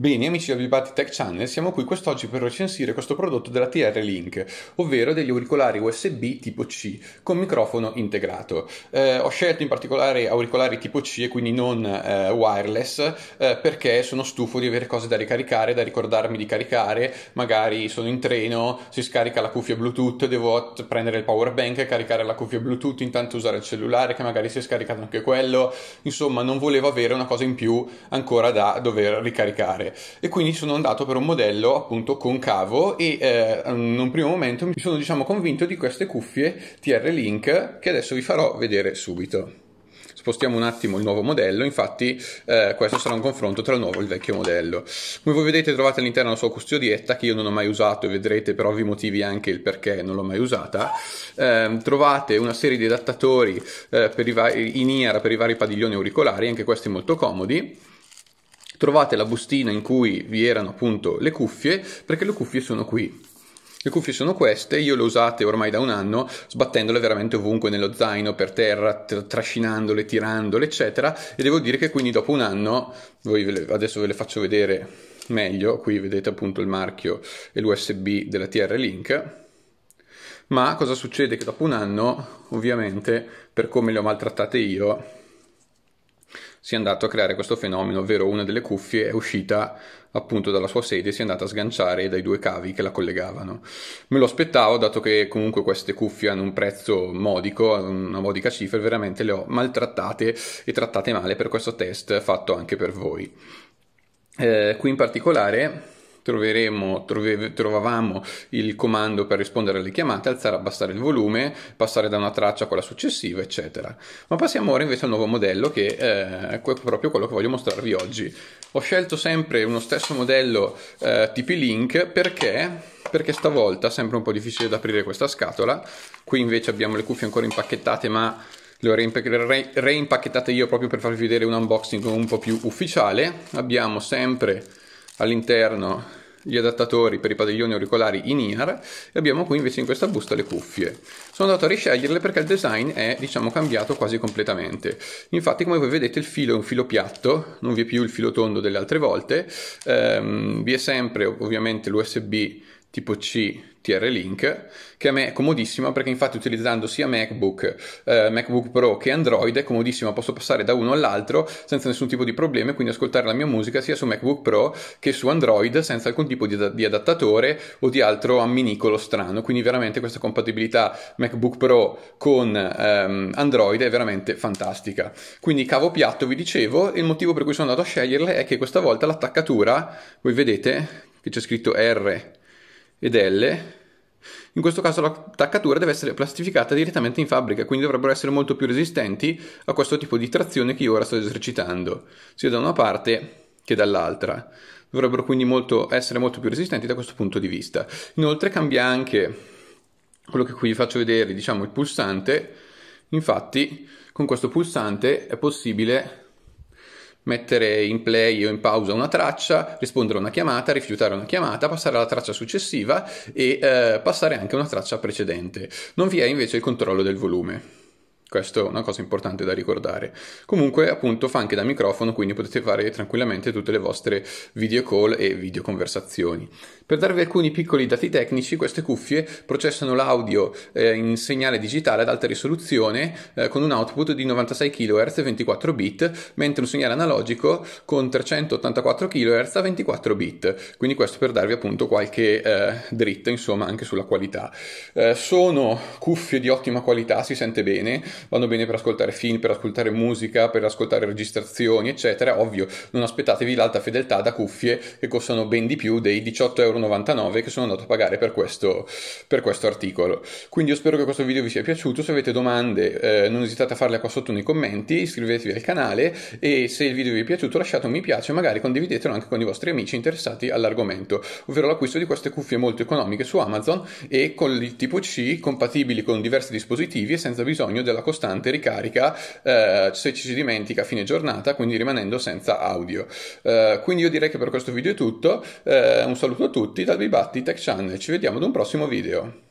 Bene amici del Bibati Tech Channel, siamo qui quest'oggi per recensire questo prodotto della TR Link, ovvero degli auricolari USB tipo C con microfono integrato. Eh, ho scelto in particolare auricolari tipo C e quindi non eh, wireless eh, perché sono stufo di avere cose da ricaricare, da ricordarmi di caricare, magari sono in treno, si scarica la cuffia Bluetooth, devo prendere il power bank, caricare la cuffia Bluetooth, intanto usare il cellulare che magari si è scaricato anche quello, insomma non volevo avere una cosa in più ancora da dover ricaricare fare e quindi sono andato per un modello appunto concavo e eh, in un primo momento mi sono diciamo convinto di queste cuffie TR-Link che adesso vi farò vedere subito. Spostiamo un attimo il nuovo modello, infatti eh, questo sarà un confronto tra il nuovo e il vecchio modello. Come voi vedete trovate all'interno la sua custodietta, che io non ho mai usato e vedrete per ovvi motivi anche il perché non l'ho mai usata. Eh, trovate una serie di adattatori eh, in IAR per i vari padiglioni auricolari, anche questi molto comodi trovate la bustina in cui vi erano appunto le cuffie, perché le cuffie sono qui. Le cuffie sono queste, io le ho usate ormai da un anno, sbattendole veramente ovunque nello zaino, per terra, t- trascinandole, tirandole, eccetera. E devo dire che quindi dopo un anno, ve le, adesso ve le faccio vedere meglio, qui vedete appunto il marchio e l'USB della TR Link. Ma cosa succede? Che dopo un anno, ovviamente, per come le ho maltrattate io, si è andato a creare questo fenomeno, ovvero una delle cuffie è uscita appunto dalla sua sedia e si è andata a sganciare dai due cavi che la collegavano. Me lo aspettavo, dato che comunque queste cuffie hanno un prezzo modico, una modica cifra, veramente le ho maltrattate e trattate male per questo test fatto anche per voi. Eh, qui in particolare troveremo, trove, trovavamo il comando per rispondere alle chiamate, alzare e abbassare il volume, passare da una traccia a quella successiva, eccetera. Ma passiamo ora invece al nuovo modello che eh, è proprio quello che voglio mostrarvi oggi. Ho scelto sempre uno stesso modello eh, TP-Link perché perché stavolta sembra un po' difficile da aprire questa scatola. Qui invece abbiamo le cuffie ancora impacchettate, ma le ho reimpacchettate io proprio per farvi vedere un unboxing un po' più ufficiale. Abbiamo sempre all'interno gli adattatori per i padiglioni auricolari in IR e abbiamo qui invece in questa busta le cuffie. Sono andato a risceglierle perché il design è diciamo cambiato quasi completamente. Infatti come voi vedete il filo è un filo piatto, non vi è più il filo tondo delle altre volte, ehm, vi è sempre ovviamente l'USB tipo C TR-Link, che a me è comodissima perché infatti utilizzando sia MacBook, eh, MacBook Pro che Android è comodissima, posso passare da uno all'altro senza nessun tipo di problema e quindi ascoltare la mia musica sia su MacBook Pro che su Android senza alcun tipo di, di adattatore o di altro amminicolo strano. Quindi veramente questa compatibilità MacBook Pro con ehm, Android è veramente fantastica. Quindi cavo piatto, vi dicevo, il motivo per cui sono andato a sceglierle è che questa volta l'attaccatura, voi vedete che c'è scritto R ed L. In questo caso l'attaccatura deve essere plastificata direttamente in fabbrica, quindi dovrebbero essere molto più resistenti a questo tipo di trazione che io ora sto esercitando, sia da una parte che dall'altra. Dovrebbero quindi molto, essere molto più resistenti da questo punto di vista. Inoltre cambia anche quello che qui vi faccio vedere, diciamo il pulsante. Infatti con questo pulsante è possibile mettere in play o in pausa una traccia, rispondere a una chiamata, rifiutare una chiamata, passare alla traccia successiva e eh, passare anche a una traccia precedente. Non vi è invece il controllo del volume. Questo è una cosa importante da ricordare. Comunque, appunto, fa anche da microfono, quindi potete fare tranquillamente tutte le vostre video call e video conversazioni. Per darvi alcuni piccoli dati tecnici, queste cuffie processano l'audio eh, in segnale digitale ad alta risoluzione eh, con un output di 96 kHz 24 bit, mentre un segnale analogico con 384 kHz a 24 bit. Quindi questo per darvi appunto qualche eh, dritta, insomma, anche sulla qualità. Eh, sono cuffie di ottima qualità, si sente bene vanno bene per ascoltare film, per ascoltare musica, per ascoltare registrazioni, eccetera. Ovvio, non aspettatevi l'alta fedeltà da cuffie che costano ben di più dei 18,99€ che sono andato a pagare per questo, per questo articolo. Quindi io spero che questo video vi sia piaciuto, se avete domande eh, non esitate a farle qua sotto nei commenti, iscrivetevi al canale e se il video vi è piaciuto lasciate un mi piace, magari condividetelo anche con i vostri amici interessati all'argomento, ovvero l'acquisto di queste cuffie molto economiche su Amazon e con il tipo C compatibili con diversi dispositivi e senza bisogno della costante ricarica eh, se ci si dimentica a fine giornata, quindi rimanendo senza audio. Eh, quindi io direi che per questo video è tutto, eh, un saluto a tutti dal Bibatti Tech Channel, ci vediamo ad un prossimo video.